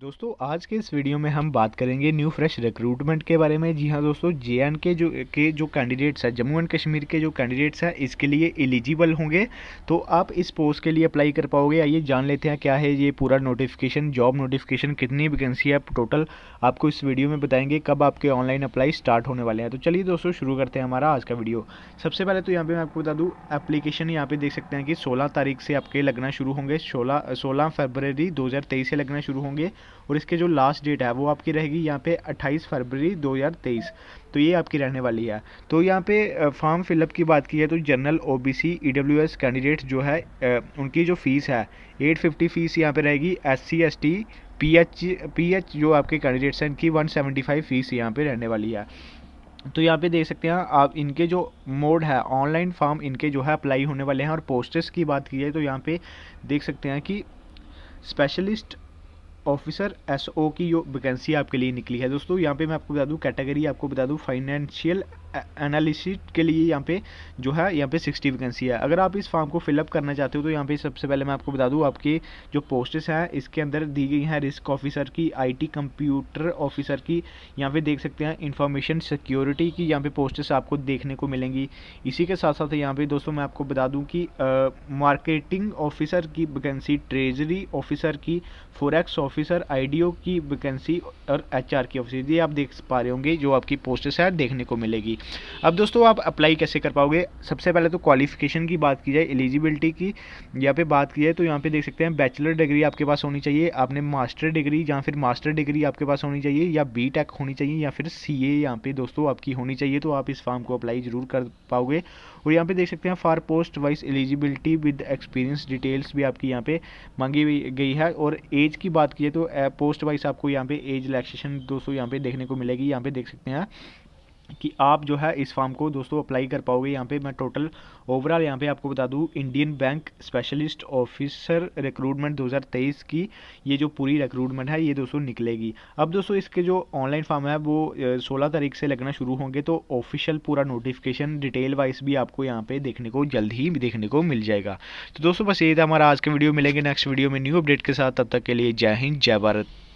दोस्तों आज के इस वीडियो में हम बात करेंगे न्यू फ्रेश रिक्रूटमेंट के बारे में जी हाँ दोस्तों जे एंड के जो के जो कैंडिडेट्स हैं जम्मू एंड कश्मीर के जो कैंडिडेट्स हैं इसके लिए एलिजिबल होंगे तो आप इस पोस्ट के लिए अप्लाई कर पाओगे आइए जान लेते हैं क्या है ये पूरा नोटिफिकेशन जॉब नोटिफिकेशन कितनी वैकेंसी है टोटल आपको इस वीडियो में बताएंगे कब आपके ऑनलाइन अप्लाई स्टार्ट होने वाले हैं तो चलिए दोस्तों शुरू करते हैं हमारा आज का वीडियो सबसे पहले तो यहाँ पर मैं आपको बता दूँ एप्लीकेशन यहाँ पर देख सकते हैं कि सोलह तारीख से आपके लगना शुरू होंगे सोलह सोलह फरवरी दो से लगना शुरू होंगे और इसके जो लास्ट डेट है वो आपकी रहेगी यहाँ पे 28 फरवरी 2023 तो ये आपकी रहने वाली है तो यहाँ पे फॉर्म फिलअप की बात की है तो general O B C E W S candidate जो है उनकी जो फ़ीस है 850 फ़ीस यहाँ पे रहेगी S C S T P H P H जो आपके कैंडिडेट्स हैं इनकी वन फ़ीस यहाँ पे रहने वाली है तो यहाँ पे देख सकते हैं आप इनके जो मोड है ऑनलाइन फॉर्म इनके जो है अप्लाई होने वाले हैं और पोस्टर्स की बात की जाए तो यहाँ पे देख सकते हैं कि स्पेशलिस्ट ऑफिसर एसओ की जो वैकेंसी आपके लिए निकली है दोस्तों यहाँ पे मैं आपको बता दूँ कैटेगरी आपको बता दूँ फाइनेंशियल एनालिसिस के लिए यहाँ पे जो है यहाँ पे सिक्सटी वैकेंसी है अगर आप इस फॉर्म को फिलअप करना चाहते हो तो यहाँ पे सबसे पहले मैं आपको बता दूँ आपके जो पोस्टेस हैं इसके अंदर दी गई हैं रिस्क ऑफिसर की आई कंप्यूटर ऑफिसर की यहाँ पे देख सकते हैं इंफॉर्मेशन सिक्योरिटी की यहाँ पे पोस्टेस आपको देखने को मिलेंगी इसी के साथ साथ यहाँ पे दोस्तों मैं आपको बता दूँ कि मार्केटिंग ऑफिसर की वैकेंसी ट्रेजरी ऑफिसर की फोरेक्स ऑफिस ऑफिसर आईडीओ की वैकेंसी और एचआर की ऑफिसर ये आप देख पा रहे होंगे जो आपकी पोस्टेस है देखने को मिलेगी अब दोस्तों आप अप्लाई कैसे कर पाओगे सबसे पहले तो क्वालिफिकेशन की बात की जाए एलिजिबिलिटी की यहाँ पे बात की जाए तो यहाँ पे देख सकते हैं बैचलर डिग्री आपके पास होनी चाहिए आपने मास्टर डिग्री या फिर मास्टर डिग्री आपके पास होनी चाहिए या बी टेक होनी चाहिए या फिर सी ए यहाँ पे दोस्तों आपकी होनी चाहिए तो आप इस फॉर्म को अप्लाई जरूर कर पाओगे और यहाँ पे देख सकते हैं for post wise eligibility with experience details भी आपकी यहाँ पे मांगी गई है और एज की बात की तो पोस्ट वाइज आपको यहाँ पे एज रिलैक्सेशन दोस्तों यहाँ पे देखने को मिलेगी यहाँ पे देख सकते हैं कि आप जो है इस फॉर्म को दोस्तों अप्लाई कर पाओगे यहाँ पे मैं टोटल ओवरऑल यहाँ पे आपको बता दूँ Indian Bank specialist officer recruitment 2023 की ये जो पूरी रिक्रूटमेंट है ये दोस्तों निकलेगी अब दोस्तों इसके जो ऑनलाइन फॉर्म है वो 16 तारीख से लगना शुरू होंगे तो ऑफिशियल पूरा नोटिफिकेशन डिटेल वाइज भी आपको यहाँ पे देखने को जल्द ही देखने को मिल जाएगा तो दोस्तों बस यही था हमारा आज के वीडियो मिलेंगे नेक्स्ट वीडियो में न्यू अपडेट के साथ तब तक के लिए जय हिंद जय भारत